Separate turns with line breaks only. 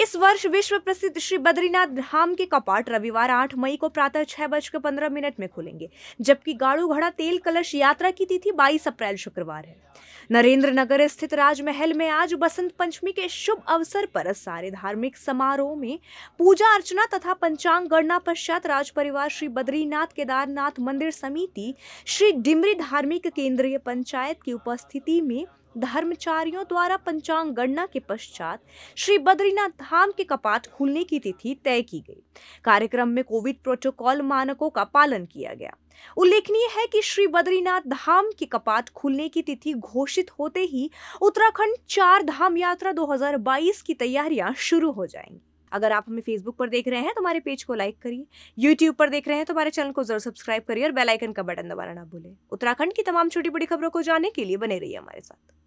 इस वर्ष विश्व प्रसिद्ध श्री बद्रीनाथ धाम के कपाट रविवार 8 मई को प्रातः छह बजकर पंद्रह मिनट में खुलेंगे जबकि गाड़ू घड़ा तेल कलश यात्रा की तिथि 22 अप्रैल शुक्रवार है नरेंद्र नगर स्थित राजमहल में आज बसंत पंचमी के शुभ अवसर पर सारे धार्मिक समारोह में पूजा अर्चना तथा पंचांग गणना पश्चात राज परिवार श्री बद्रीनाथ केदारनाथ मंदिर समिति श्री डिमरी धार्मिक केंद्रीय पंचायत की उपस्थिति में धर्मचारियों द्वारा पंचांग गणना के पश्चात श्री बद्रीनाथ धाम के कपाट खुलने की तिथि तय की गई कार्यक्रम में कोविड प्रोटोकॉल मानकों का पालन किया गया उल्लेखनीय है कि श्री बद्रीनाथ धाम के कपाट खुलने की तिथि घोषित होते ही उत्तराखंड चार धाम यात्रा 2022 की तैयारियां शुरू हो जाएंगी अगर आप हमें फेसबुक पर देख रहे हैं तो हमारे पेज को लाइक करिए यूट्यूब पर देख रहे हैं तो हमारे चैनल को जरूर सब्सक्राइब करिए और बेलाइकन का बटन दबाना ना भूलें उत्तराखंड की तमाम छोटी बड़ी खबरों को जानने के लिए बने रहिए हमारे साथ